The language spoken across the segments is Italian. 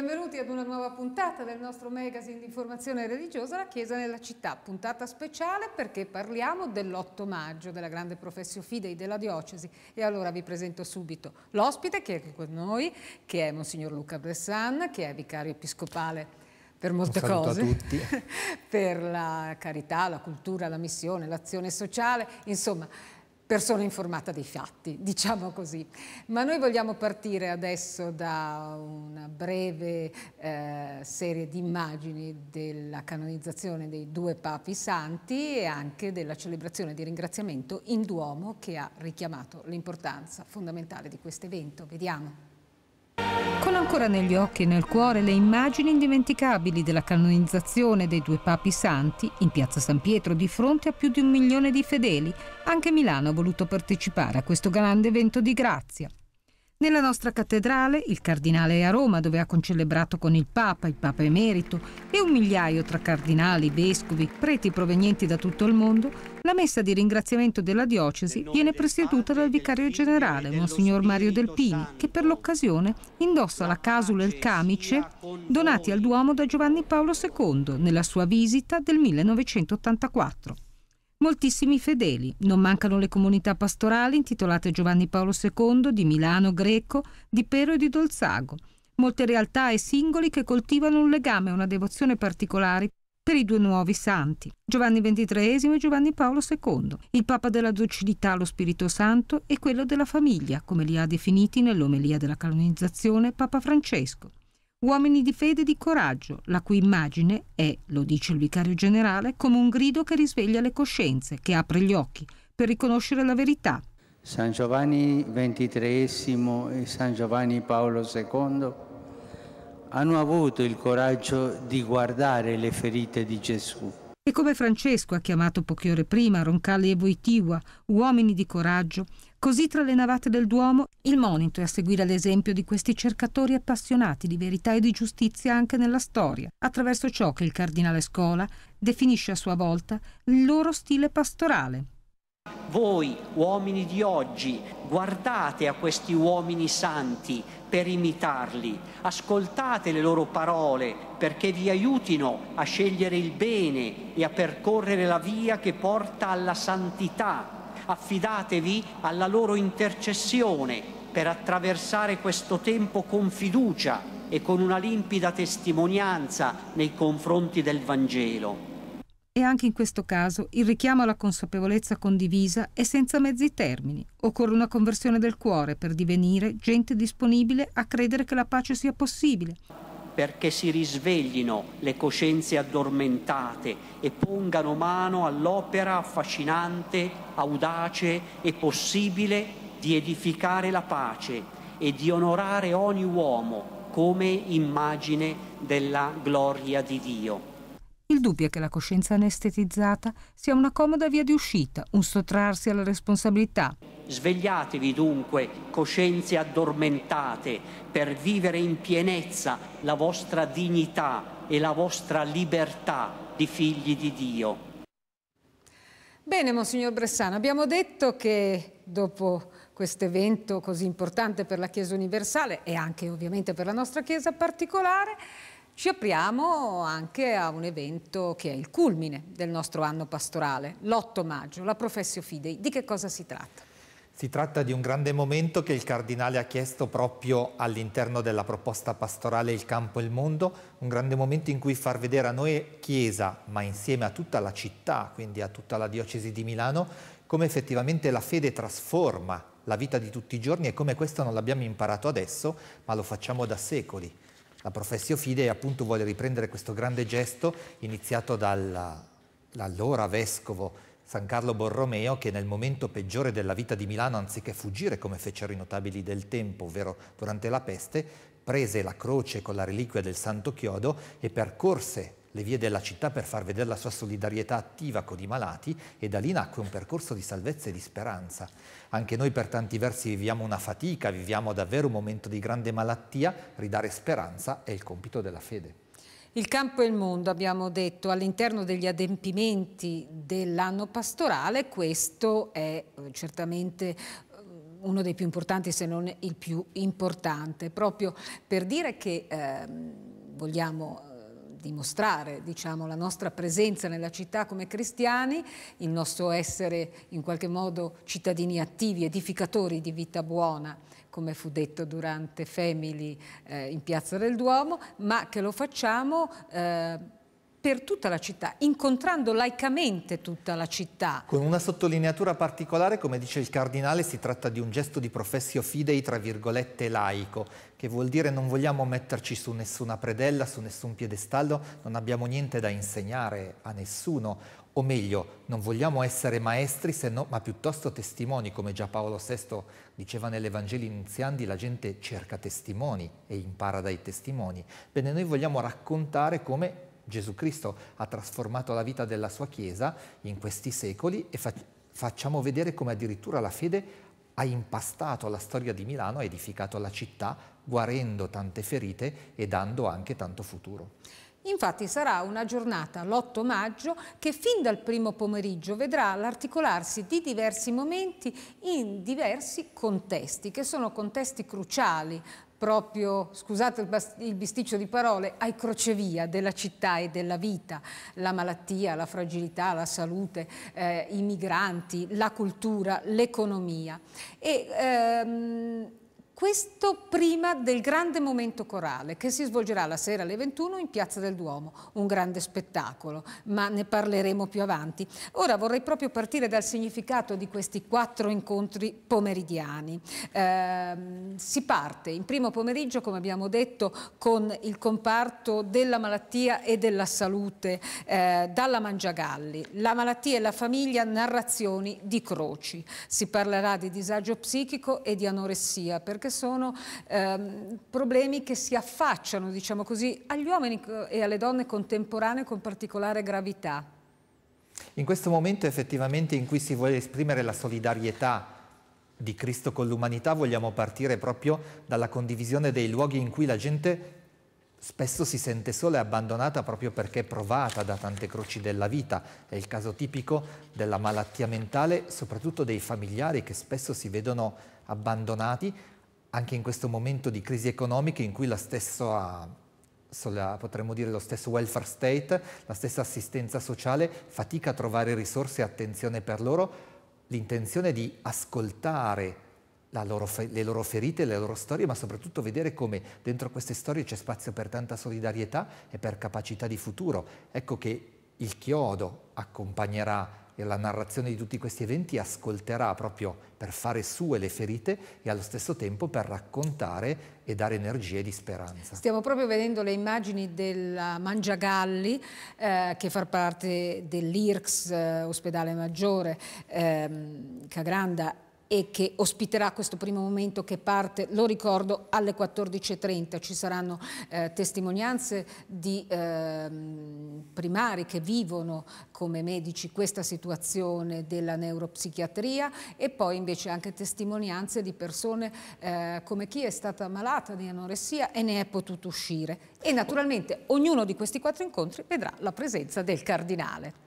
benvenuti ad una nuova puntata del nostro magazine di informazione religiosa La Chiesa nella città, puntata speciale perché parliamo dell'8 maggio, della grande professio fidei della diocesi e allora vi presento subito l'ospite che è qui con noi, che è Monsignor Luca Bressan, che è vicario episcopale per molte cose, per la carità, la cultura, la missione, l'azione sociale, insomma persona informata dei fatti, diciamo così. Ma noi vogliamo partire adesso da una breve eh, serie di immagini della canonizzazione dei due papi santi e anche della celebrazione di ringraziamento in Duomo che ha richiamato l'importanza fondamentale di questo evento. Vediamo. Con ancora negli occhi e nel cuore le immagini indimenticabili della canonizzazione dei due papi santi in piazza San Pietro di fronte a più di un milione di fedeli, anche Milano ha voluto partecipare a questo grande evento di grazia. Nella nostra cattedrale, il cardinale è a Roma dove ha concelebrato con il Papa, il Papa Emerito e un migliaio tra cardinali, vescovi, preti provenienti da tutto il mondo, la messa di ringraziamento della diocesi viene presieduta dal vicario generale, Monsignor Mario Del Pini, che per l'occasione indossa la casula e il camice donati al Duomo da Giovanni Paolo II nella sua visita del 1984 moltissimi fedeli. Non mancano le comunità pastorali intitolate Giovanni Paolo II di Milano, Greco, di Pero e di Dolzago. Molte realtà e singoli che coltivano un legame e una devozione particolari per i due nuovi santi, Giovanni XXIII e Giovanni Paolo II, il Papa della docilità allo Spirito Santo e quello della famiglia, come li ha definiti nell'omelia della canonizzazione Papa Francesco uomini di fede e di coraggio, la cui immagine è, lo dice il vicario generale, come un grido che risveglia le coscienze, che apre gli occhi per riconoscere la verità. San Giovanni XXIII e San Giovanni Paolo II hanno avuto il coraggio di guardare le ferite di Gesù. E come Francesco ha chiamato poche ore prima Roncalli e Voitiva uomini di coraggio, Così tra le navate del Duomo il monito è a seguire l'esempio di questi cercatori appassionati di verità e di giustizia anche nella storia, attraverso ciò che il cardinale Scola definisce a sua volta il loro stile pastorale. Voi, uomini di oggi, guardate a questi uomini santi per imitarli, ascoltate le loro parole perché vi aiutino a scegliere il bene e a percorrere la via che porta alla santità affidatevi alla loro intercessione per attraversare questo tempo con fiducia e con una limpida testimonianza nei confronti del Vangelo. E anche in questo caso il richiamo alla consapevolezza condivisa è senza mezzi termini. Occorre una conversione del cuore per divenire gente disponibile a credere che la pace sia possibile perché si risveglino le coscienze addormentate e pongano mano all'opera affascinante, audace e possibile di edificare la pace e di onorare ogni uomo come immagine della gloria di Dio. Il dubbio è che la coscienza anestetizzata sia una comoda via di uscita, un sottrarsi alla responsabilità. Svegliatevi dunque, coscienze addormentate, per vivere in pienezza la vostra dignità e la vostra libertà di figli di Dio. Bene, Monsignor Bressano, abbiamo detto che dopo questo evento così importante per la Chiesa universale e anche ovviamente per la nostra Chiesa particolare, ci apriamo anche a un evento che è il culmine del nostro anno pastorale, l'8 maggio, la Professio Fidei. Di che cosa si tratta? Si tratta di un grande momento che il Cardinale ha chiesto proprio all'interno della proposta pastorale Il campo e il mondo, un grande momento in cui far vedere a noi Chiesa, ma insieme a tutta la città, quindi a tutta la diocesi di Milano, come effettivamente la fede trasforma la vita di tutti i giorni e come questo non l'abbiamo imparato adesso, ma lo facciamo da secoli. La Professio Fide appunto vuole riprendere questo grande gesto iniziato dall'allora vescovo San Carlo Borromeo che nel momento peggiore della vita di Milano, anziché fuggire come fecero i notabili del tempo, ovvero durante la peste, prese la croce con la reliquia del Santo Chiodo e percorse le vie della città per far vedere la sua solidarietà attiva con i malati e da lì nacque un percorso di salvezza e di speranza. Anche noi per tanti versi viviamo una fatica, viviamo davvero un momento di grande malattia, ridare speranza è il compito della fede. Il campo e il mondo, abbiamo detto, all'interno degli adempimenti dell'anno pastorale, questo è eh, certamente eh, uno dei più importanti, se non il più importante, proprio per dire che eh, vogliamo dimostrare diciamo, la nostra presenza nella città come cristiani, il nostro essere in qualche modo cittadini attivi, edificatori di vita buona, come fu detto durante Family eh, in Piazza del Duomo, ma che lo facciamo... Eh, per tutta la città, incontrando laicamente tutta la città. Con una sottolineatura particolare, come dice il cardinale, si tratta di un gesto di professio fidei, tra virgolette, laico, che vuol dire non vogliamo metterci su nessuna predella, su nessun piedestallo, non abbiamo niente da insegnare a nessuno, o meglio, non vogliamo essere maestri, no, ma piuttosto testimoni, come già Paolo VI diceva nell'Evangelo iniziandi, la gente cerca testimoni e impara dai testimoni. Bene, noi vogliamo raccontare come Gesù Cristo ha trasformato la vita della sua Chiesa in questi secoli e fa- facciamo vedere come addirittura la fede ha impastato la storia di Milano, ha edificato la città, guarendo tante ferite e dando anche tanto futuro. Infatti sarà una giornata l'8 maggio che fin dal primo pomeriggio vedrà l'articolarsi di diversi momenti in diversi contesti, che sono contesti cruciali proprio, scusate il bisticcio di parole, ai crocevia della città e della vita, la malattia, la fragilità, la salute, eh, i migranti, la cultura, l'economia. E ehm, questo prima del grande momento corale che si svolgerà la sera alle 21 in Piazza del Duomo, un grande spettacolo, ma ne parleremo più avanti. Ora vorrei proprio partire dal significato di questi quattro incontri pomeridiani. Eh, si parte in primo pomeriggio, come abbiamo detto, con il comparto della malattia e della salute eh, dalla Mangiagalli, la malattia e la famiglia, narrazioni di croci. Si parlerà di disagio psichico e di anoressia perché sono ehm, problemi che si affacciano, diciamo così, agli uomini e alle donne contemporanee con particolare gravità. In questo momento effettivamente in cui si vuole esprimere la solidarietà di Cristo con l'umanità vogliamo partire proprio dalla condivisione dei luoghi in cui la gente spesso si sente sola e abbandonata proprio perché è provata da tante croci della vita. È il caso tipico della malattia mentale, soprattutto dei familiari che spesso si vedono abbandonati anche in questo momento di crisi economica in cui la stessa, potremmo dire, lo stesso welfare state, la stessa assistenza sociale fatica a trovare risorse e attenzione per loro, l'intenzione di ascoltare loro, le loro ferite, le loro storie, ma soprattutto vedere come dentro queste storie c'è spazio per tanta solidarietà e per capacità di futuro. Ecco che il chiodo accompagnerà e la narrazione di tutti questi eventi ascolterà proprio per fare sue le ferite e allo stesso tempo per raccontare e dare energie di speranza. Stiamo proprio vedendo le immagini della Mangiagalli eh, che fa parte dell'IRCS, eh, ospedale maggiore eh, Cagranda e che ospiterà questo primo momento che parte, lo ricordo, alle 14.30. Ci saranno eh, testimonianze di eh, primari che vivono come medici questa situazione della neuropsichiatria e poi invece anche testimonianze di persone eh, come chi è stata malata di anoressia e ne è potuto uscire. E naturalmente ognuno di questi quattro incontri vedrà la presenza del cardinale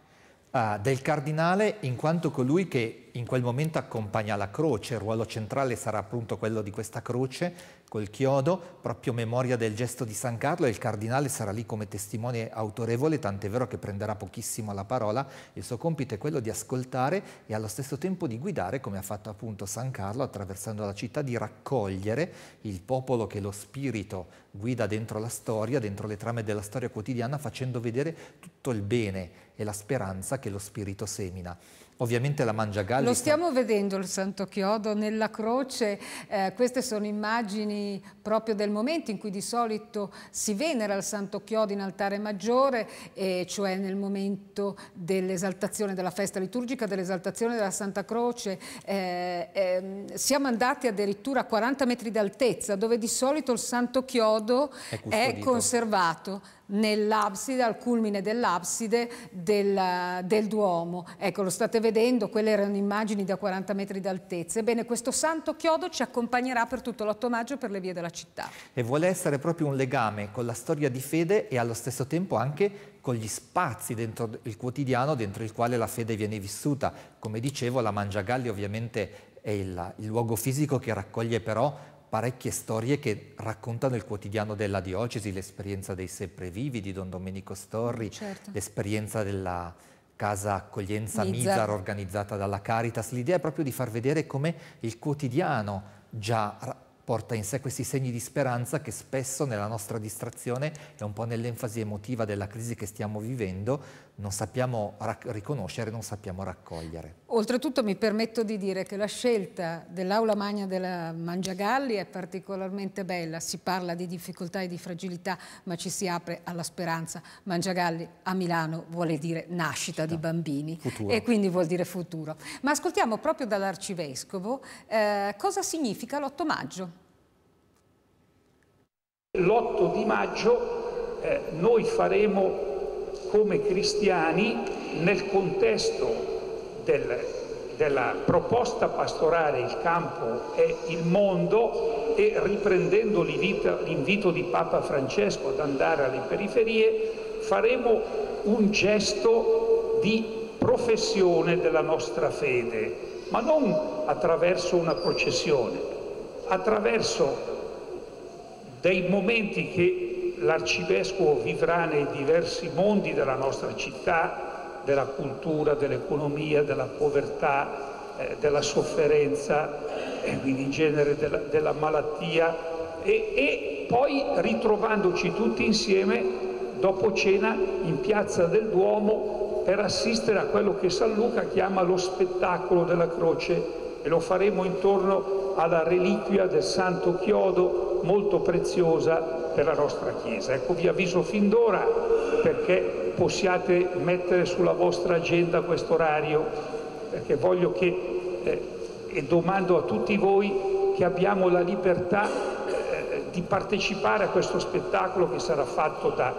uh, del cardinale in quanto colui che in quel momento accompagna la croce, il ruolo centrale sarà appunto quello di questa croce col chiodo, proprio memoria del gesto di San Carlo e il cardinale sarà lì come testimone autorevole, tant'è vero che prenderà pochissimo la parola, il suo compito è quello di ascoltare e allo stesso tempo di guidare, come ha fatto appunto San Carlo attraversando la città, di raccogliere il popolo che lo spirito guida dentro la storia, dentro le trame della storia quotidiana, facendo vedere tutto il bene è la speranza che lo Spirito semina. Ovviamente la Mangiagalli... Lo stiamo fa... vedendo il Santo Chiodo nella croce, eh, queste sono immagini proprio del momento in cui di solito si venera il Santo Chiodo in altare maggiore, eh, cioè nel momento dell'esaltazione della festa liturgica, dell'esaltazione della Santa Croce. Eh, ehm, siamo andati addirittura a 40 metri d'altezza, dove di solito il Santo Chiodo è, è conservato nell'abside, al culmine dell'abside del, del, Duomo. Ecco, lo state vedendo, quelle erano immagini da 40 metri d'altezza. Ebbene, questo santo chiodo ci accompagnerà per tutto l'8 maggio per le vie della città. E vuole essere proprio un legame con la storia di fede e allo stesso tempo anche con gli spazi dentro il quotidiano dentro il quale la fede viene vissuta. Come dicevo, la Mangiagalli ovviamente è il, il luogo fisico che raccoglie però parecchie storie che raccontano il quotidiano della diocesi, l'esperienza dei Semprevivi di Don Domenico Storri, mm, certo. l'esperienza della casa accoglienza Mizar. Mizar organizzata dalla Caritas. L'idea è proprio di far vedere come il quotidiano già porta in sé questi segni di speranza che spesso nella nostra distrazione e un po' nell'enfasi emotiva della crisi che stiamo vivendo non sappiamo riconoscere, non sappiamo raccogliere. Oltretutto mi permetto di dire che la scelta dell'Aula Magna della Mangiagalli è particolarmente bella, si parla di difficoltà e di fragilità, ma ci si apre alla speranza. Mangiagalli a Milano vuole dire nascita Città. di bambini futuro. e quindi vuol dire futuro. Ma ascoltiamo proprio dall'arcivescovo eh, cosa significa l'8 maggio. L'8 di maggio eh, noi faremo come cristiani nel contesto del, della proposta pastorale il campo è il mondo e riprendendo l'invito di Papa Francesco ad andare alle periferie faremo un gesto di professione della nostra fede, ma non attraverso una processione, attraverso dei momenti che l'arcivescovo vivrà nei diversi mondi della nostra città, della cultura, dell'economia, della povertà, eh, della sofferenza e eh, quindi in genere della, della malattia e, e poi ritrovandoci tutti insieme dopo cena in piazza del Duomo per assistere a quello che San Luca chiama lo spettacolo della croce e lo faremo intorno alla reliquia del Santo Chiodo molto preziosa della nostra Chiesa. Ecco, vi avviso fin d'ora perché possiate mettere sulla vostra agenda questo orario, perché voglio che, eh, e domando a tutti voi, che abbiamo la libertà eh, di partecipare a questo spettacolo che sarà fatto da,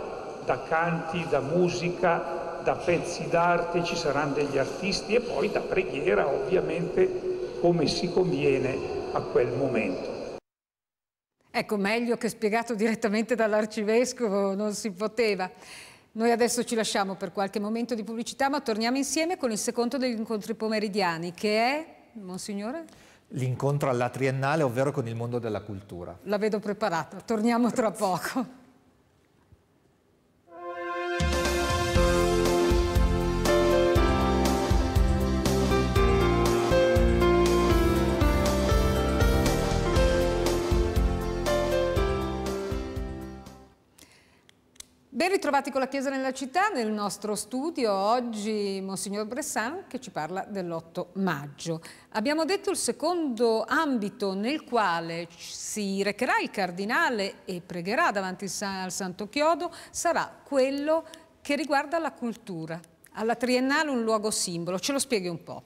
da canti, da musica, da pezzi d'arte, ci saranno degli artisti e poi da preghiera ovviamente come si conviene a quel momento. Ecco, meglio che spiegato direttamente dall'arcivescovo non si poteva. Noi adesso ci lasciamo per qualche momento di pubblicità, ma torniamo insieme con il secondo degli incontri pomeridiani, che è, Monsignore? L'incontro alla triennale, ovvero con il mondo della cultura. La vedo preparata, torniamo tra poco. Ben ritrovati con la Chiesa nella città, nel nostro studio oggi Monsignor Bressan che ci parla dell'8 maggio. Abbiamo detto il secondo ambito nel quale si recherà il Cardinale e pregherà davanti al Santo Chiodo sarà quello che riguarda la cultura. Alla Triennale un luogo simbolo, ce lo spieghi un po'.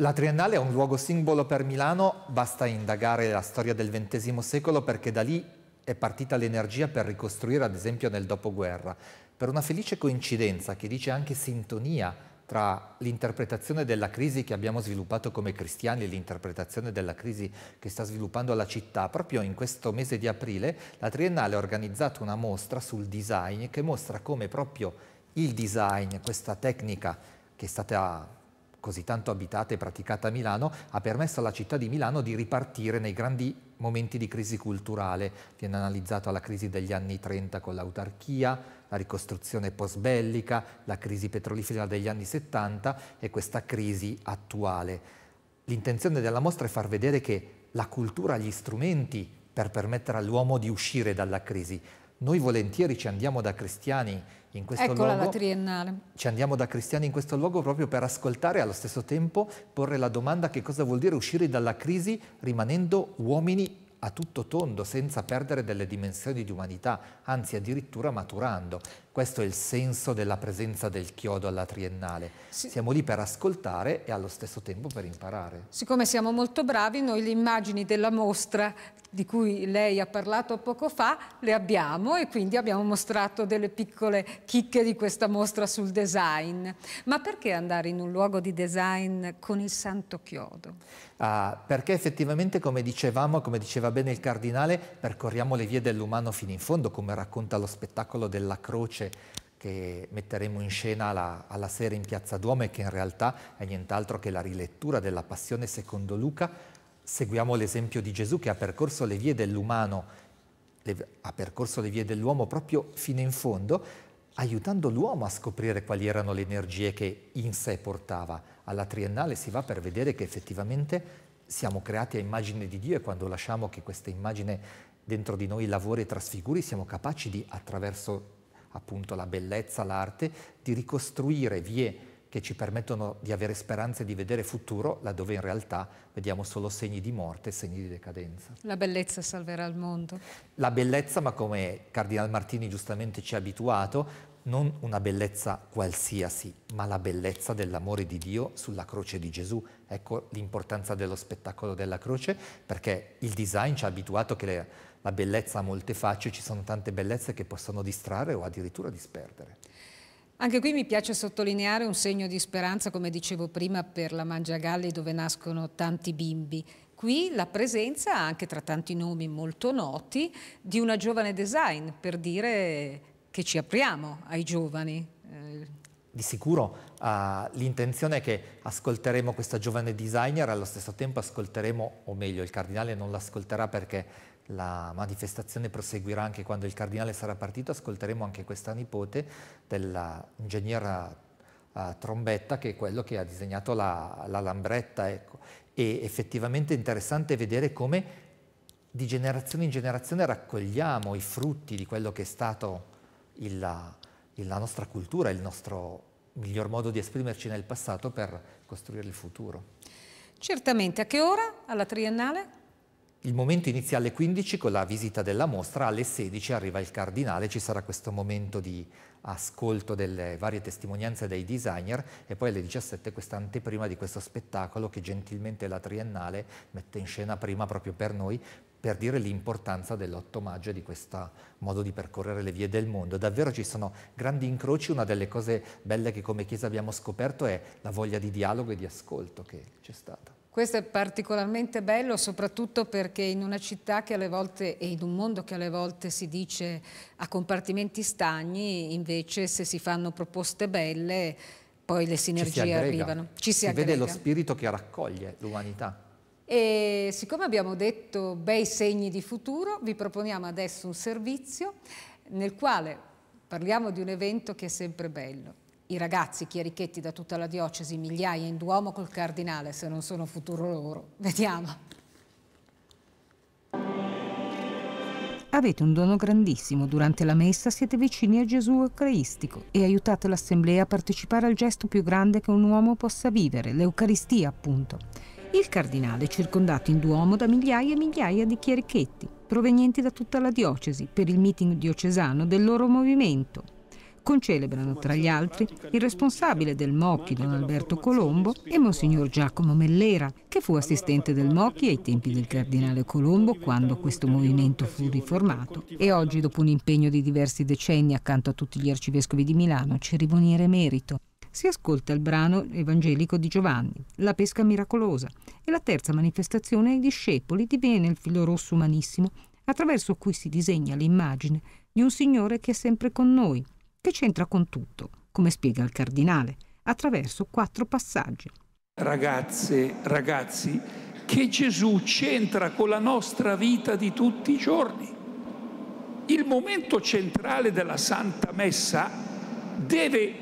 La Triennale è un luogo simbolo per Milano, basta indagare la storia del XX secolo perché da lì è partita l'energia per ricostruire, ad esempio, nel dopoguerra, per una felice coincidenza che dice anche sintonia tra l'interpretazione della crisi che abbiamo sviluppato come cristiani e l'interpretazione della crisi che sta sviluppando la città. Proprio in questo mese di aprile la Triennale ha organizzato una mostra sul design che mostra come proprio il design, questa tecnica che è stata così tanto abitata e praticata a Milano, ha permesso alla città di Milano di ripartire nei grandi momenti di crisi culturale, viene analizzata la crisi degli anni 30 con l'autarchia, la ricostruzione post-bellica, la crisi petrolifera degli anni 70 e questa crisi attuale. L'intenzione della mostra è far vedere che la cultura ha gli strumenti per permettere all'uomo di uscire dalla crisi. Noi volentieri ci andiamo da cristiani in questo Eccola luogo. la triennale. Ci andiamo da cristiani in questo luogo proprio per ascoltare e allo stesso tempo porre la domanda che cosa vuol dire uscire dalla crisi rimanendo uomini a tutto tondo, senza perdere delle dimensioni di umanità, anzi addirittura maturando. Questo è il senso della presenza del chiodo alla triennale. Sì. Siamo lì per ascoltare e allo stesso tempo per imparare. Siccome siamo molto bravi, noi le immagini della mostra di cui lei ha parlato poco fa le abbiamo e quindi abbiamo mostrato delle piccole chicche di questa mostra sul design. Ma perché andare in un luogo di design con il santo chiodo? Ah, perché effettivamente, come dicevamo, come diceva bene il cardinale, percorriamo le vie dell'umano fino in fondo, come racconta lo spettacolo della croce cornice che metteremo in scena alla, alla, sera in Piazza Duomo e che in realtà è nient'altro che la rilettura della Passione secondo Luca. Seguiamo l'esempio di Gesù che ha percorso le vie dell'umano, ha percorso le vie dell'uomo proprio fino in fondo, aiutando l'uomo a scoprire quali erano le energie che in sé portava. Alla triennale si va per vedere che effettivamente siamo creati a immagine di Dio e quando lasciamo che questa immagine dentro di noi lavori e trasfiguri, siamo capaci di, attraverso appunto la bellezza, l'arte, di ricostruire vie che ci permettono di avere speranze di vedere futuro, laddove in realtà vediamo solo segni di morte segni di decadenza. La bellezza salverà il mondo. La bellezza, ma come Cardinal Martini giustamente ci ha abituato, non una bellezza qualsiasi, ma la bellezza dell'amore di Dio sulla croce di Gesù. Ecco l'importanza dello spettacolo della croce, perché il design ci ha abituato che le, la bellezza ha molte facce, ci sono tante bellezze che possono distrarre o addirittura disperdere. Anche qui mi piace sottolineare un segno di speranza, come dicevo prima, per la Mangiagalli dove nascono tanti bimbi. Qui la presenza, anche tra tanti nomi molto noti, di una giovane design, per dire che ci apriamo ai giovani. Di sicuro uh, l'intenzione è che ascolteremo questa giovane designer, allo stesso tempo ascolteremo, o meglio, il Cardinale non l'ascolterà perché la manifestazione proseguirà anche quando il cardinale sarà partito, ascolteremo anche questa nipote dell'ingegnera uh, eh, Trombetta che è quello che ha disegnato la, la Lambretta. Ecco. E effettivamente è interessante vedere come di generazione in generazione raccogliamo i frutti di quello che è stato il, la nostra cultura, il nostro miglior modo di esprimerci nel passato per costruire il futuro. Certamente, a che ora alla triennale? Il momento inizia alle 15 con la visita della mostra, alle 16 arriva il cardinale, ci sarà questo momento di ascolto delle varie testimonianze dei designer e poi alle 17 questa anteprima di questo spettacolo che gentilmente la Triennale mette in scena prima proprio per noi per dire l'importanza dell'8 maggio e di questo modo di percorrere le vie del mondo. Davvero ci sono grandi incroci, una delle cose belle che come Chiesa abbiamo scoperto è la voglia di dialogo e di ascolto che c'è stata. Questo è particolarmente bello soprattutto perché in una città che alle volte e in un mondo che alle volte si dice a compartimenti stagni, invece se si fanno proposte belle poi le sinergie Ci arrivano. Ci si, si aggrega. vede lo spirito che raccoglie l'umanità. E siccome abbiamo detto bei segni di futuro, vi proponiamo adesso un servizio nel quale parliamo di un evento che è sempre bello, i ragazzi chierichetti da tutta la diocesi, migliaia in Duomo col cardinale, se non sono futuro loro. Vediamo. Avete un dono grandissimo, durante la messa siete vicini a Gesù Eucaristico e aiutate l'Assemblea a partecipare al gesto più grande che un uomo possa vivere, l'Eucaristia appunto. Il cardinale è circondato in Duomo da migliaia e migliaia di chierichetti, provenienti da tutta la diocesi, per il meeting diocesano del loro movimento, Concelebrano tra gli altri il responsabile del Mocchi, Don Alberto Colombo, e Monsignor Giacomo Mellera, che fu assistente del Mocchi ai tempi del Cardinale Colombo quando questo movimento fu riformato e oggi dopo un impegno di diversi decenni accanto a tutti gli arcivescovi di Milano cerimoniere merito. si ascolta il brano evangelico di Giovanni, La pesca miracolosa, e la terza manifestazione ai discepoli diviene il filo rosso umanissimo, attraverso cui si disegna l'immagine di un Signore che è sempre con noi, che c'entra con tutto, come spiega il cardinale, attraverso quattro passaggi. Ragazze, ragazzi, che Gesù c'entra con la nostra vita di tutti i giorni. Il momento centrale della Santa Messa deve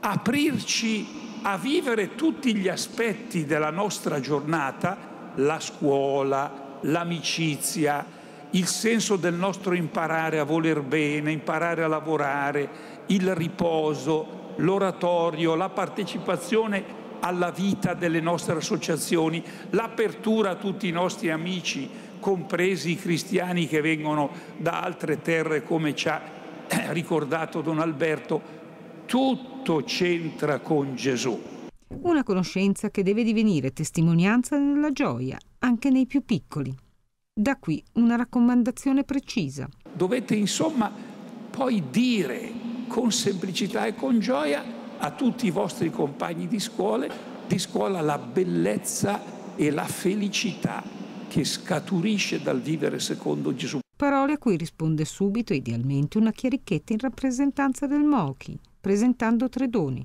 aprirci a vivere tutti gli aspetti della nostra giornata, la scuola, l'amicizia, il senso del nostro imparare a voler bene, imparare a lavorare, il riposo, l'oratorio, la partecipazione alla vita delle nostre associazioni, l'apertura a tutti i nostri amici, compresi i cristiani che vengono da altre terre, come ci ha eh, ricordato Don Alberto, tutto c'entra con Gesù. Una conoscenza che deve divenire testimonianza della gioia, anche nei più piccoli. Da qui una raccomandazione precisa. Dovete insomma poi dire con semplicità e con gioia a tutti i vostri compagni di, scuole, di scuola la bellezza e la felicità che scaturisce dal vivere secondo Gesù. Parole a cui risponde subito, idealmente, una chierichetta in rappresentanza del Mochi, presentando tre doni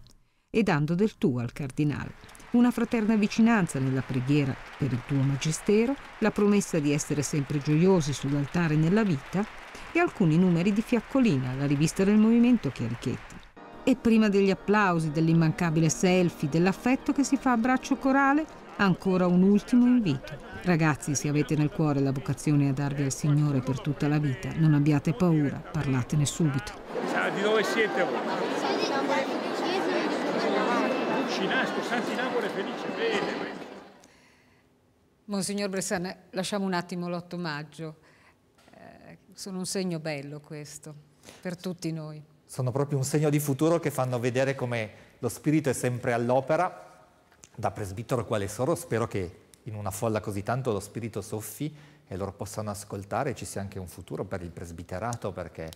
e dando del tu al cardinale una fraterna vicinanza nella preghiera per il tuo magistero, la promessa di essere sempre gioiosi sull'altare nella vita e alcuni numeri di Fiaccolina, la rivista del movimento Chiarichetti. E prima degli applausi, dell'immancabile selfie, dell'affetto che si fa a braccio corale, ancora un ultimo invito. Ragazzi, se avete nel cuore la vocazione a darvi al Signore per tutta la vita, non abbiate paura, parlatene subito. Ciao, di dove siete voi? Nasco, Santi Nagore felice, bene. Monsignor Bressan, lasciamo un attimo l'8 maggio. Eh, sono un segno bello questo, per tutti noi. Sono proprio un segno di futuro che fanno vedere come lo spirito è sempre all'opera. Da presbitero quale sono, spero che in una folla così tanto lo spirito soffi e loro possano ascoltare e ci sia anche un futuro per il presbiterato perché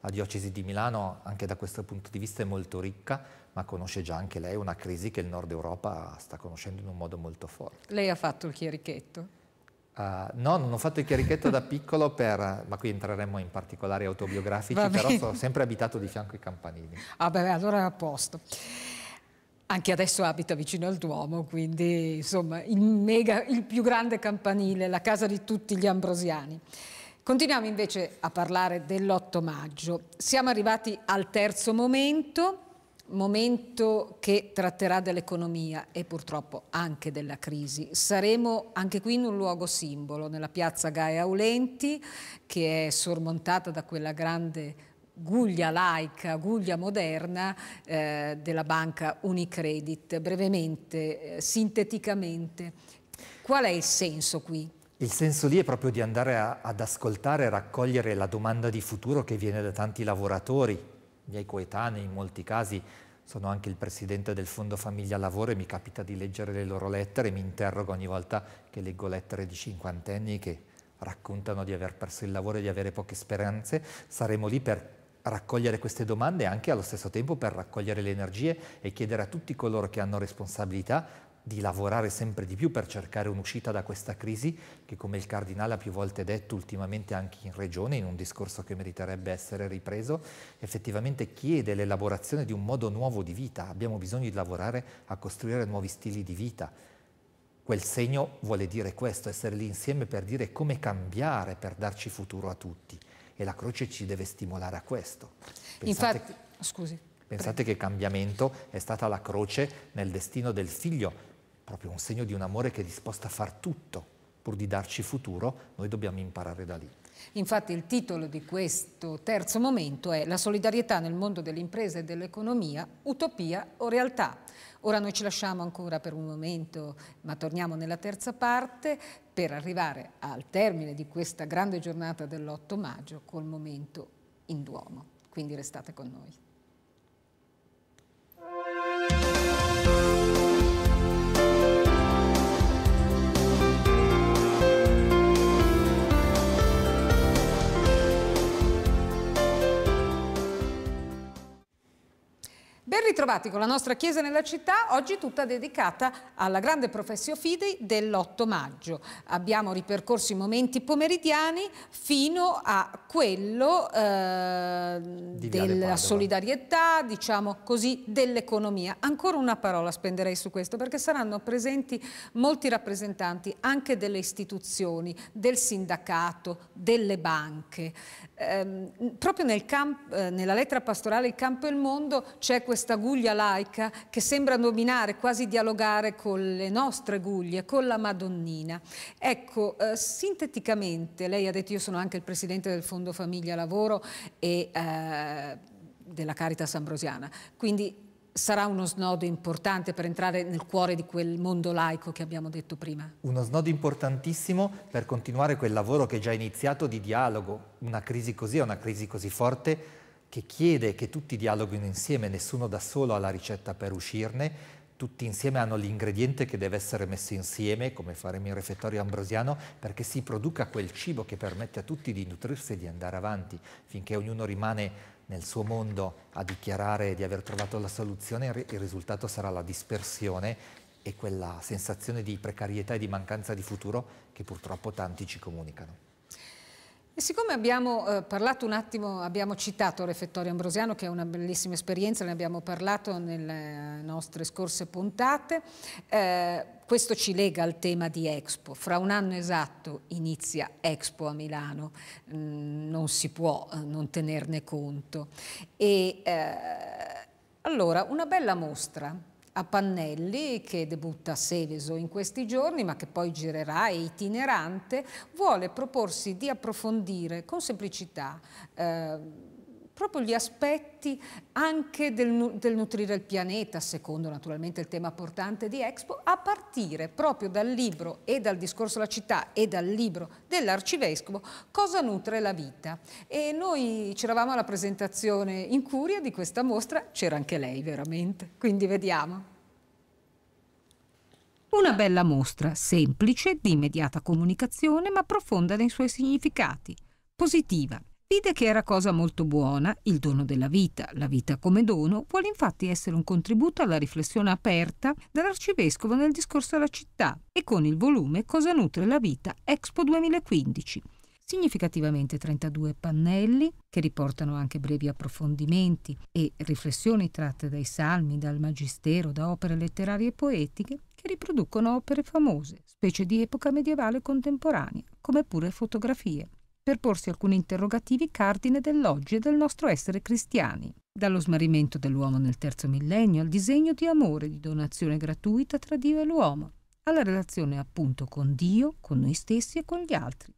la diocesi di Milano anche da questo punto di vista è molto ricca, ma conosce già anche lei una crisi che il nord Europa sta conoscendo in un modo molto forte. Lei ha fatto il chierichetto? Uh, no, non ho fatto il chierichetto da piccolo, per, ma qui entreremo in particolari autobiografici, però sono sempre abitato di fianco ai campanili. Ah beh, allora è a posto. Anche adesso abita vicino al Duomo, quindi insomma il, mega, il più grande campanile, la casa di tutti gli ambrosiani. Continuiamo invece a parlare dell'8 maggio. Siamo arrivati al terzo momento, momento che tratterà dell'economia e purtroppo anche della crisi. Saremo anche qui in un luogo simbolo, nella piazza Gaia Aulenti, che è sormontata da quella grande guglia laica, guglia moderna eh, della banca Unicredit. Brevemente, eh, sinteticamente, qual è il senso qui? Il senso lì è proprio di andare a, ad ascoltare e raccogliere la domanda di futuro che viene da tanti lavoratori, miei coetanei, in molti casi sono anche il presidente del Fondo Famiglia Lavoro e mi capita di leggere le loro lettere, mi interrogo ogni volta che leggo lettere di cinquantenni che raccontano di aver perso il lavoro e di avere poche speranze, saremo lì per raccogliere queste domande e anche allo stesso tempo per raccogliere le energie e chiedere a tutti coloro che hanno responsabilità di lavorare sempre di più per cercare un'uscita da questa crisi che come il Cardinale ha più volte detto ultimamente anche in Regione, in un discorso che meriterebbe essere ripreso, effettivamente chiede l'elaborazione di un modo nuovo di vita, abbiamo bisogno di lavorare a costruire nuovi stili di vita. Quel segno vuole dire questo, essere lì insieme per dire come cambiare, per darci futuro a tutti e la croce ci deve stimolare a questo. Pensate Infatti, scusi. Pensate Prego. che cambiamento è stata la croce nel destino del figlio proprio un segno di un amore che è disposto a far tutto pur di darci futuro, noi dobbiamo imparare da lì. Infatti il titolo di questo terzo momento è La solidarietà nel mondo dell'impresa e dell'economia, utopia o realtà? Ora noi ci lasciamo ancora per un momento, ma torniamo nella terza parte per arrivare al termine di questa grande giornata dell'8 maggio col momento in Duomo. Quindi restate con noi. Ben ritrovati con la nostra chiesa nella città, oggi tutta dedicata alla grande professio fidei dell'8 maggio. Abbiamo ripercorso i momenti pomeridiani fino a quello eh, della solidarietà, diciamo così, dell'economia. Ancora una parola spenderei su questo perché saranno presenti molti rappresentanti anche delle istituzioni, del sindacato, delle banche ehm, proprio nel camp, eh, nella lettera pastorale Il campo e il mondo c'è questa guglia laica che sembra nominare, quasi dialogare con le nostre guglie, con la Madonnina. Ecco, eh, sinteticamente, lei ha detto io sono anche il presidente del Fondo Famiglia Lavoro e eh, della Caritas Sambrosiana, quindi sarà uno snodo importante per entrare nel cuore di quel mondo laico che abbiamo detto prima. Uno snodo importantissimo per continuare quel lavoro che è già iniziato di dialogo. Una crisi così è una crisi così forte che chiede che tutti dialoghino insieme, nessuno da solo ha la ricetta per uscirne, tutti insieme hanno l'ingrediente che deve essere messo insieme, come faremo in refettorio ambrosiano, perché si produca quel cibo che permette a tutti di nutrirsi e di andare avanti, finché ognuno rimane nel suo mondo a dichiarare di aver trovato la soluzione, il risultato sarà la dispersione e quella sensazione di precarietà e di mancanza di futuro che purtroppo tanti ci comunicano. E siccome abbiamo eh, parlato un attimo, abbiamo citato il Refettorio Ambrosiano, che è una bellissima esperienza, ne abbiamo parlato nelle nostre scorse puntate, eh, questo ci lega al tema di Expo. Fra un anno esatto inizia Expo a Milano, mm, non si può eh, non tenerne conto. E, eh, allora, una bella mostra a Pannelli, che debutta a Seveso in questi giorni, ma che poi girerà, è itinerante, vuole proporsi di approfondire con semplicità eh, proprio gli aspetti anche del, del, nutrire il pianeta, secondo naturalmente il tema portante di Expo, a partire proprio dal libro e dal discorso alla città e dal libro dell'arcivescovo Cosa nutre la vita. E noi c'eravamo alla presentazione in curia di questa mostra, c'era anche lei veramente, quindi vediamo. Una bella mostra, semplice, di immediata comunicazione, ma profonda nei suoi significati, positiva, Vide che era cosa molto buona il dono della vita. La vita come dono vuole infatti essere un contributo alla riflessione aperta dall'arcivescovo nel discorso alla città e con il volume Cosa nutre la vita Expo 2015. Significativamente 32 pannelli che riportano anche brevi approfondimenti e riflessioni tratte dai salmi, dal magistero, da opere letterarie e poetiche che riproducono opere famose, specie di epoca medievale contemporanea, come pure fotografie per porsi alcuni interrogativi cardine dell'oggi e del nostro essere cristiani, dallo smarrimento dell'uomo nel terzo millennio al disegno di amore di donazione gratuita tra Dio e l'uomo, alla relazione appunto con Dio, con noi stessi e con gli altri.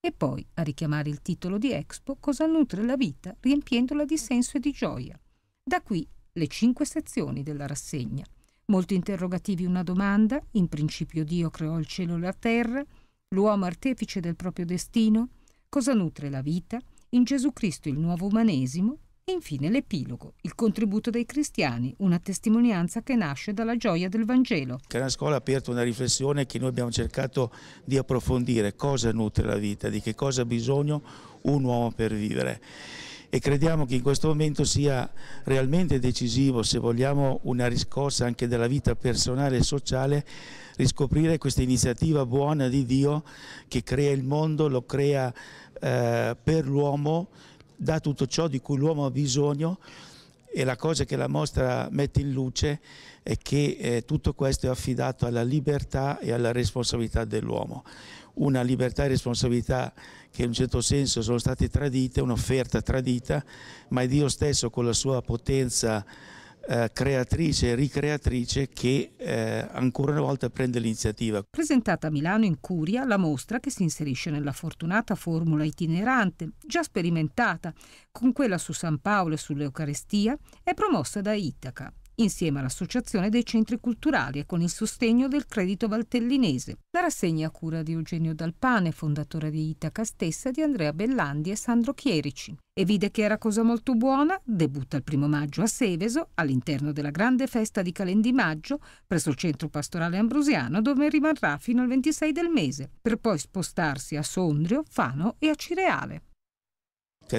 E poi a richiamare il titolo di Expo Cosa nutre la vita riempiendola di senso e di gioia. Da qui le cinque sezioni della rassegna. Molti interrogativi una domanda, in principio Dio creò il cielo e la terra, l'uomo artefice del proprio destino, cosa nutre la vita, in Gesù Cristo il nuovo umanesimo e infine l'epilogo, il contributo dei cristiani, una testimonianza che nasce dalla gioia del Vangelo. Canal Scuola ha aperto una riflessione che noi abbiamo cercato di approfondire, cosa nutre la vita, di che cosa ha bisogno un uomo per vivere e crediamo che in questo momento sia realmente decisivo, se vogliamo una riscossa anche della vita personale e sociale, riscoprire questa iniziativa buona di Dio che crea il mondo, lo crea eh, per l'uomo, dà tutto ciò di cui l'uomo ha bisogno e la cosa che la mostra mette in luce è che eh, tutto questo è affidato alla libertà e alla responsabilità dell'uomo. Una libertà e responsabilità che in un certo senso sono state tradite, un'offerta tradita, ma è Dio stesso con la sua potenza eh, creatrice e ricreatrice che eh, ancora una volta prende l'iniziativa. Presentata a Milano in Curia la mostra che si inserisce nella fortunata formula itinerante, già sperimentata, con quella su San Paolo e sull'Eucarestia, è promossa da Itaca insieme all'Associazione dei Centri Culturali e con il sostegno del Credito Valtellinese. La rassegna a cura di Eugenio Dalpane, fondatore di Itaca stessa, di Andrea Bellandi e Sandro Chierici. E vide che era cosa molto buona, debutta il primo maggio a Seveso, all'interno della grande festa di Calendi Maggio, presso il centro pastorale ambrosiano, dove rimarrà fino al 26 del mese, per poi spostarsi a Sondrio, Fano e a Cireale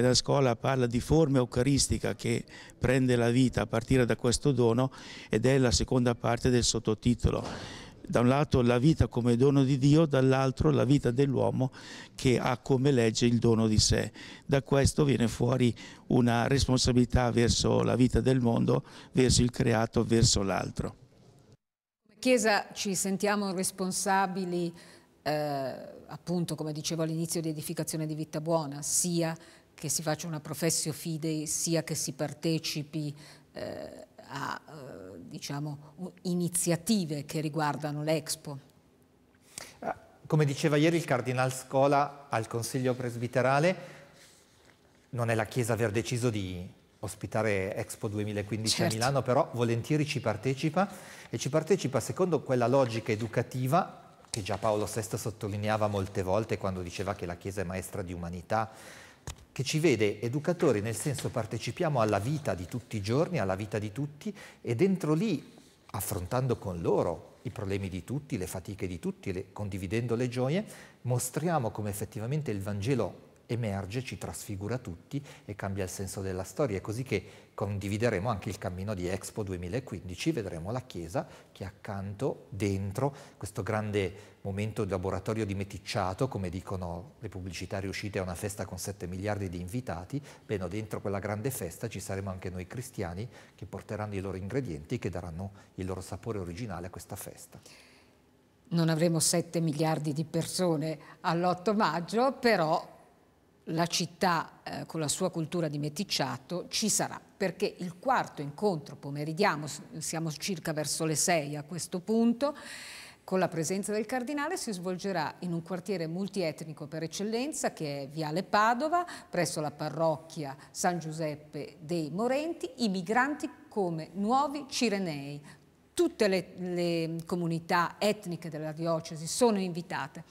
che la scuola parla di forma eucaristica che prende la vita a partire da questo dono ed è la seconda parte del sottotitolo. Da un lato la vita come dono di Dio, dall'altro la vita dell'uomo che ha come legge il dono di sé. Da questo viene fuori una responsabilità verso la vita del mondo, verso il creato, verso l'altro. Come Chiesa ci sentiamo responsabili eh, appunto come dicevo all'inizio di edificazione di vita buona, sia che si faccia una professio fidei sia che si partecipi eh, a eh, diciamo, iniziative che riguardano l'Expo. Ah, come diceva ieri il Cardinal Scola al Consiglio Presbiterale, non è la Chiesa aver deciso di ospitare Expo 2015 certo. a Milano, però volentieri ci partecipa e ci partecipa secondo quella logica educativa che già Paolo VI sottolineava molte volte quando diceva che la Chiesa è maestra di umanità, che ci vede educatori, nel senso partecipiamo alla vita di tutti i giorni, alla vita di tutti e dentro lì, affrontando con loro i problemi di tutti, le fatiche di tutti, le, condividendo le gioie, mostriamo come effettivamente il Vangelo emerge, ci trasfigura tutti e cambia il senso della storia. È così che condivideremo anche il cammino di Expo 2015, vedremo la Chiesa che accanto, dentro, questo grande momento laboratorio di meticciato, come dicono le pubblicità riuscite a una festa con 7 miliardi di invitati, bene, dentro quella grande festa ci saremo anche noi cristiani che porteranno i loro ingredienti che daranno il loro sapore originale a questa festa non avremo 7 miliardi di persone all'8 maggio, però la città eh, con la sua cultura di meticciato ci sarà, perché il quarto incontro pomeridiano, siamo circa verso le sei a questo punto, con la presenza del cardinale si svolgerà in un quartiere multietnico per eccellenza che è Viale Padova, presso la parrocchia San Giuseppe dei Morenti, i migranti come nuovi cirenei. Tutte le, le comunità etniche della diocesi sono invitate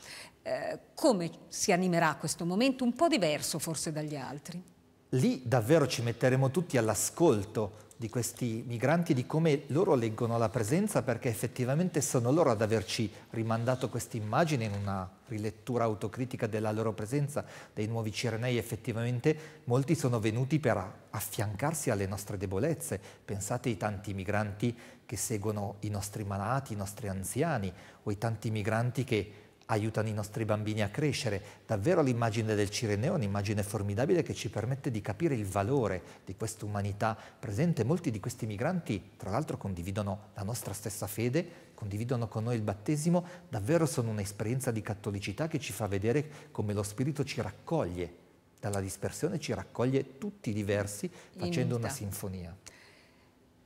eh, come si animerà questo momento un po' diverso forse dagli altri? Lì davvero ci metteremo tutti all'ascolto di questi migranti, di come loro leggono la presenza, perché effettivamente sono loro ad averci rimandato questa immagine in una rilettura autocritica della loro presenza, dei nuovi Cirenei. Effettivamente molti sono venuti per affiancarsi alle nostre debolezze. Pensate ai tanti migranti che seguono i nostri malati, i nostri anziani, o ai tanti migranti che aiutano i nostri bambini a crescere. Davvero l'immagine del Cireneo è un'immagine formidabile che ci permette di capire il valore di questa umanità presente. Molti di questi migranti, tra l'altro, condividono la nostra stessa fede, condividono con noi il battesimo, davvero sono un'esperienza di cattolicità che ci fa vedere come lo Spirito ci raccoglie dalla dispersione, ci raccoglie tutti diversi facendo una sinfonia.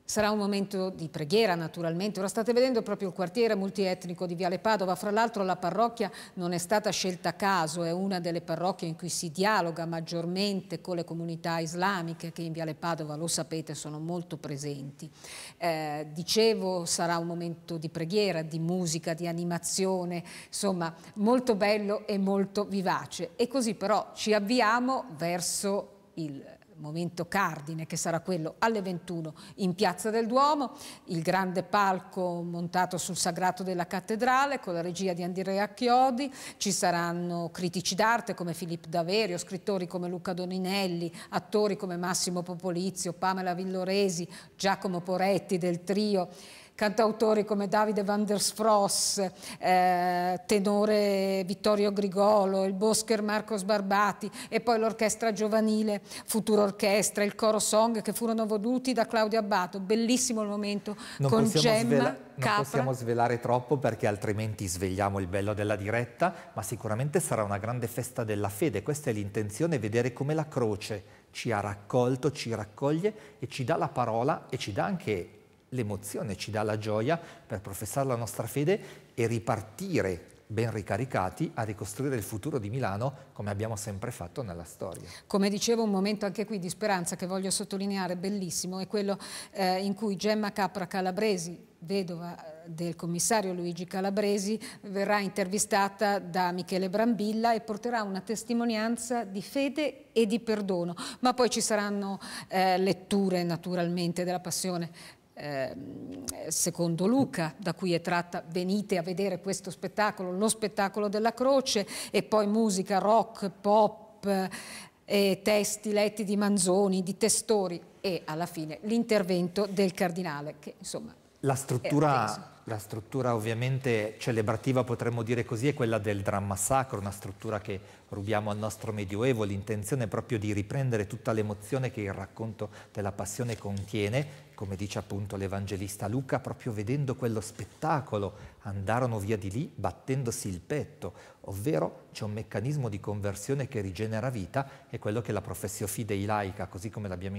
Sarà un momento di preghiera naturalmente, ora state vedendo proprio il quartiere multietnico di Viale Padova, fra l'altro la parrocchia non è stata scelta a caso, è una delle parrocchie in cui si dialoga maggiormente con le comunità islamiche che in Viale Padova, lo sapete, sono molto presenti. Eh, dicevo, sarà un momento di preghiera, di musica, di animazione, insomma molto bello e molto vivace. E così però ci avviamo verso il momento cardine che sarà quello alle 21 in Piazza del Duomo, il grande palco montato sul sagrato della cattedrale con la regia di Andrea Chiodi, ci saranno critici d'arte come Filippo Daverio, scrittori come Luca Doninelli, attori come Massimo Popolizio, Pamela Villoresi, Giacomo Poretti del trio cantautori come Davide van der Sfross, eh, tenore Vittorio Grigolo, il Boscher Marcos Barbati e poi l'orchestra giovanile Futuro Orchestra, il coro song che furono voluti da Claudio Abbato. Bellissimo il momento non con Gemma. Capra. Non possiamo svelare troppo perché altrimenti svegliamo il bello della diretta, ma sicuramente sarà una grande festa della fede. Questa è l'intenzione, vedere come la croce ci ha raccolto, ci raccoglie e ci dà la parola e ci dà anche l'emozione, ci dà la gioia per professare la nostra fede e ripartire ben ricaricati a ricostruire il futuro di Milano come abbiamo sempre fatto nella storia. Come dicevo un momento anche qui di speranza che voglio sottolineare bellissimo è quello eh, in cui Gemma Capra Calabresi, vedova eh, del commissario Luigi Calabresi, verrà intervistata da Michele Brambilla e porterà una testimonianza di fede e di perdono, ma poi ci saranno eh, letture naturalmente della passione Ehm, secondo Luca, da cui è tratta venite a vedere questo spettacolo, lo spettacolo della croce, e poi musica rock, pop, eh, testi letti di Manzoni, di Testori e alla fine l'intervento del cardinale, che insomma... La struttura... La struttura ovviamente celebrativa, potremmo dire così, è quella del dramma sacro, una struttura che rubiamo al nostro Medioevo, l'intenzione è proprio di riprendere tutta l'emozione che il racconto della passione contiene come dice appunto l'Evangelista Luca, proprio vedendo quello spettacolo andarono via di lì battendosi il petto, ovvero c'è un meccanismo di conversione che rigenera vita è quello che la professio fidei laica, così come l'abbiamo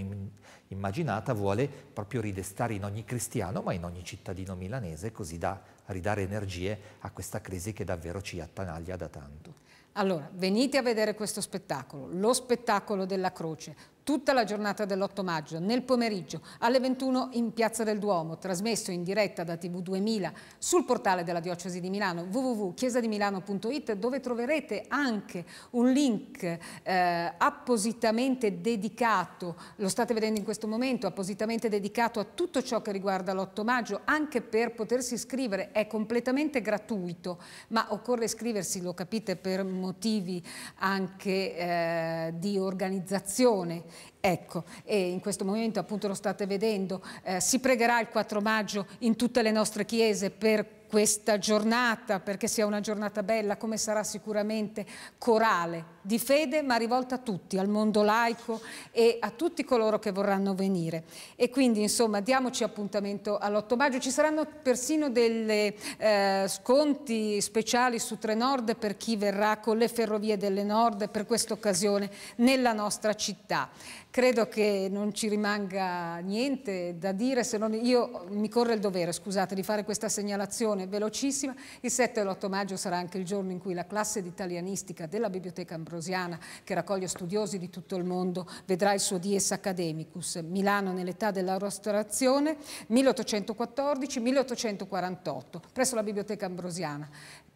immaginata, vuole proprio ridestare in ogni cristiano, ma in ogni cittadino milanese, così da ridare energie a questa crisi che davvero ci attanaglia da tanto. Allora, venite a vedere questo spettacolo, lo spettacolo della croce, tutta la giornata dell'8 maggio, nel pomeriggio, alle 21 in Piazza del Duomo, trasmesso in diretta da TV2000 sul portale della Diocesi di Milano www.chiesadimilano.it dove troverete anche un link eh, appositamente dedicato, lo state vedendo in questo momento, appositamente dedicato a tutto ciò che riguarda l'8 maggio, anche per potersi iscrivere, è completamente gratuito, ma occorre iscriversi, lo capite, per motivi anche eh, di organizzazione Ecco, e in questo momento appunto lo state vedendo, eh, si pregherà il 4 maggio in tutte le nostre chiese per questa giornata, perché sia una giornata bella, come sarà sicuramente corale, di fede ma rivolta a tutti, al mondo laico e a tutti coloro che vorranno venire. E quindi insomma diamoci appuntamento all'8 maggio, ci saranno persino delle eh, sconti speciali su Trenord per chi verrà con le ferrovie delle Nord per questa occasione nella nostra città. Credo che non ci rimanga niente da dire, se non io mi corre il dovere, scusate, di fare questa segnalazione velocissima. Il 7 e l'8 maggio sarà anche il giorno in cui la classe di italianistica della Biblioteca Ambrosiana, che raccoglie studiosi di tutto il mondo, vedrà il suo Dies Academicus, Milano nell'età della Rostorazione, 1814-1848, presso la Biblioteca Ambrosiana,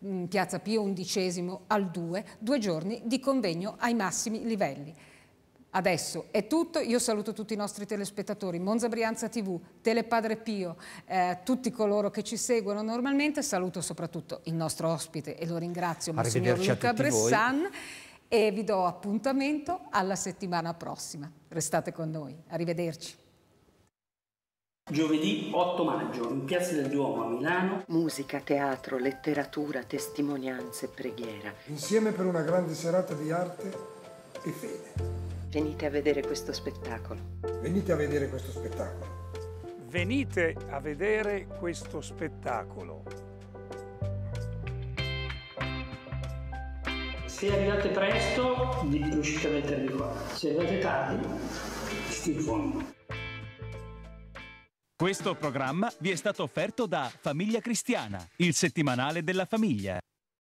in mm, piazza Pio XI al 2, due giorni di convegno ai massimi livelli. Adesso è tutto, io saluto tutti i nostri telespettatori, Monza Brianza TV, Telepadre Pio, eh, tutti coloro che ci seguono normalmente, saluto soprattutto il nostro ospite e lo ringrazio, Monsignor Luca Bressan, voi. e vi do appuntamento alla settimana prossima. Restate con noi, arrivederci. Giovedì 8 maggio in Piazza del Duomo a Milano. Musica, teatro, letteratura, testimonianze, preghiera. Insieme per una grande serata di arte e fede. Venite a vedere questo spettacolo. Venite a vedere questo spettacolo. Venite a vedere questo spettacolo. Se arrivate presto, riuscite a mettervi qua. Se arrivate tardi, sti in fondo. Questo programma vi è stato offerto da Famiglia Cristiana, il settimanale della famiglia.